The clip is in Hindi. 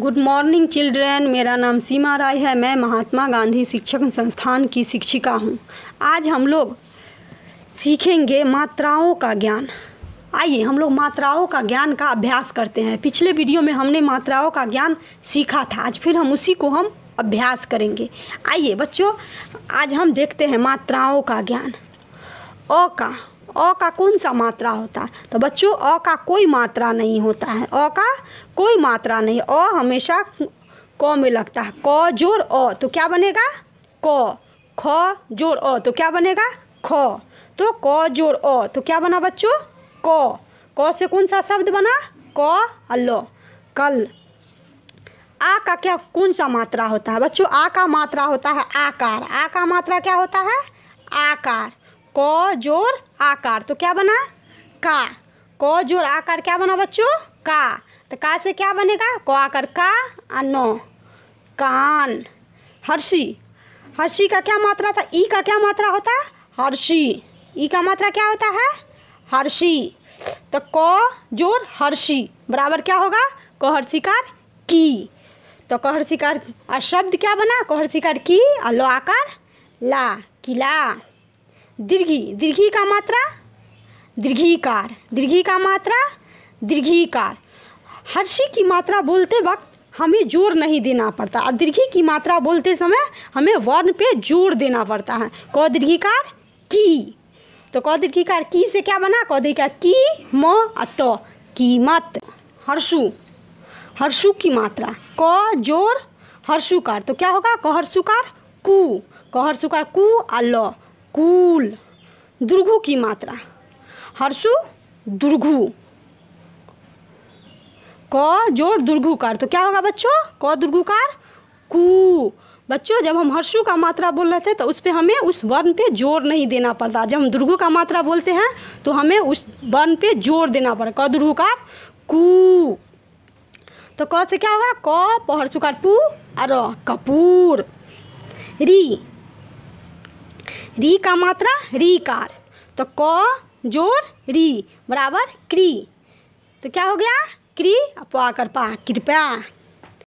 गुड मॉर्निंग चिल्ड्रेन मेरा नाम सीमा राय है मैं महात्मा गांधी शिक्षक संस्थान की शिक्षिका हूँ आज हम लोग सीखेंगे मात्राओं का ज्ञान आइए हम लोग मात्राओं का ज्ञान का अभ्यास करते हैं पिछले वीडियो में हमने मात्राओं का ज्ञान सीखा था आज फिर हम उसी को हम अभ्यास करेंगे आइए बच्चों आज हम देखते हैं मात्राओं का ज्ञान अ का अ का कौन सा मात्रा होता है तो बच्चों अ का कोई मात्रा नहीं होता है अ का कोई मात्रा नहीं अ हमेशा क में लगता है क जोर अ तो क्या बनेगा क ख जोर अ तो क्या बनेगा ख तो क जोर अ तो क्या बना बच्चों क क से कौन सा शब्द बना क अल्लो कल आ का क्या कौन सा मात्रा होता है बच्चों आ का मात्रा होता है आकार आ का मात्रा क्या होता है आकार क जोर आकार तो क्या बना का क जोर आकार क्या बना बच्चों का तो का से क्या बनेगा क आकार का और नौ कान हर्षी हर्षी का क्या मात्रा था ई का क्या मात्रा होता है हर्षी ई का मात्रा क्या होता है हर्षी तो क जोर हर्षी बराबर क्या होगा शिकार की तो कहरसिकार शब्द क्या बना शिकार की और लो आकार ला किला दीर्घी दीर्घी का मात्रा दीर्घीकार दीर्घी का मात्रा दीर्घीकार हर्षी की मात्रा बोलते वक्त हमें जोर नहीं देना पड़ता और दीर्घी की मात्रा बोलते समय हमें वर्ण पे जोर देना पड़ता है क दीर्घीकार की तो कौ दीर्घीकार की से क्या बना कौ दीर्घिकार की म की मत हर्षु हर्षु की मात्रा क जोर हर्षुकार तो क्या होगा कहर्षुकार कु कहर्षुकार कु आ ल कूल दुर्घु की मात्रा हर्षु दुर्घु क जोड़ दुर्घुकार तो क्या होगा बच्चों क दुर्घुकार कू बच्चों जब हम हर्षु का मात्रा बोल रहे थे तो उस पर हमें उस वर्ण पे जोर नहीं देना पड़ता जब हम दुर्घु का मात्रा बोलते हैं तो हमें उस वर्ण पे जोर देना पड़ता क दुर्घुकार कू तो क से क्या होगा क पहर्षुकार पू और कपूर री री का मात्रा री कार तो क जोर री बराबर क्री तो क्या हो गया क्री अपवा तो कर पा कृपया